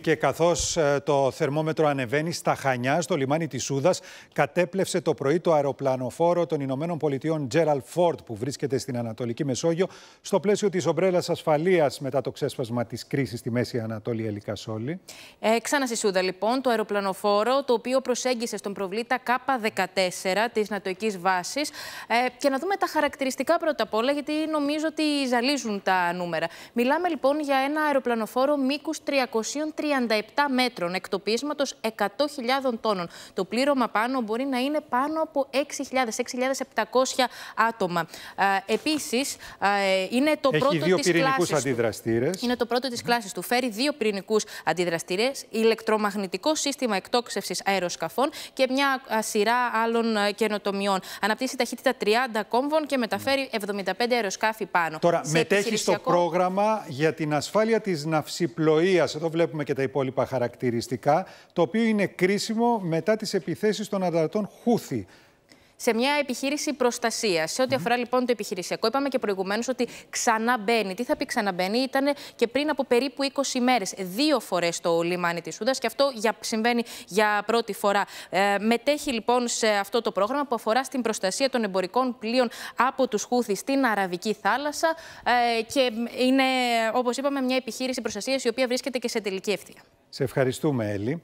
Και καθώς ε, το θερμόμετρο ανεβαίνει στα Χανιά, στο λιμάνι της Σούδας, κατέπλεψε το πρωί το αεροπλανοφόρο των Ηνωμένων Πολιτειών Gerald Ford, που βρίσκεται στην Ανατολική Μεσόγειο, στο πλαίσιο της ομπρέλας ασφαλείας μετά το ξέσπασμα της κρίσης στη Μέση Ανατολή, Ελικά Ε, ξανά στη Σούδα, λοιπόν, το αεροπλανοφόρο, το οποίο προσέγγισε στον προβλήτα K14 της Νατοικής Βάσης. Ε, και να δούμε τα χαρακτηριστικά πρώτα απ' όλα, γιατί νομίζω ότι ζαλίζουν τα νούμερα. Μιλάμε λοιπόν για ένα αεροπλανοφόρο μήκους 330 μέτρων, εκτοπίσματος 100.000 τόνων. Το πλήρωμα πάνω μπορεί να είναι πάνω από 6.000, 6.700 άτομα. Επίση, είναι το Έχει πρώτο τη κλάση. Είναι το πρώτο της κλάσης του. Φέρει δύο πυρηνικούς αντιδραστήρες, ηλεκτρομαγνητικό σύστημα εκτόξευσης αεροσκαφών και μια σειρά άλλων ε, καινοτομιών. Αναπτύσσει ταχύτητα 30 κόμβων και μεταφέρει 75 αεροσκάφη πάνω. Τώρα, μετέχει στο πρόγραμμα για την ασφάλεια της ναυσιπλοείας. Εδώ βλέπουμε και τα υπόλοιπα χαρακτηριστικά, το οποίο είναι κρίσιμο μετά τις επιθέσεις των ανταρτών Χούθη σε μια επιχείρηση προστασίας. Σε ό,τι mm αφορά λοιπόν το επιχειρησιακό, είπαμε και προηγουμένως ότι ξανά μπαίνει. Τι θα πει ξανά μπαίνει, ήταν και πριν από περίπου 20 μέρες, δύο φορές το λιμάνι της Σούδα και αυτό για, συμβαίνει για πρώτη φορά. Ε, μετέχει λοιπόν σε αυτό το πρόγραμμα που αφορά στην προστασία των εμπορικών πλοίων από τους Χούθη στην Αραβική θάλασσα ε, και είναι, όπως είπαμε, μια επιχείρηση προστασίας η οποία βρίσκεται και σε τελική ευθεία. Σε ευχαριστούμε, Έλλη.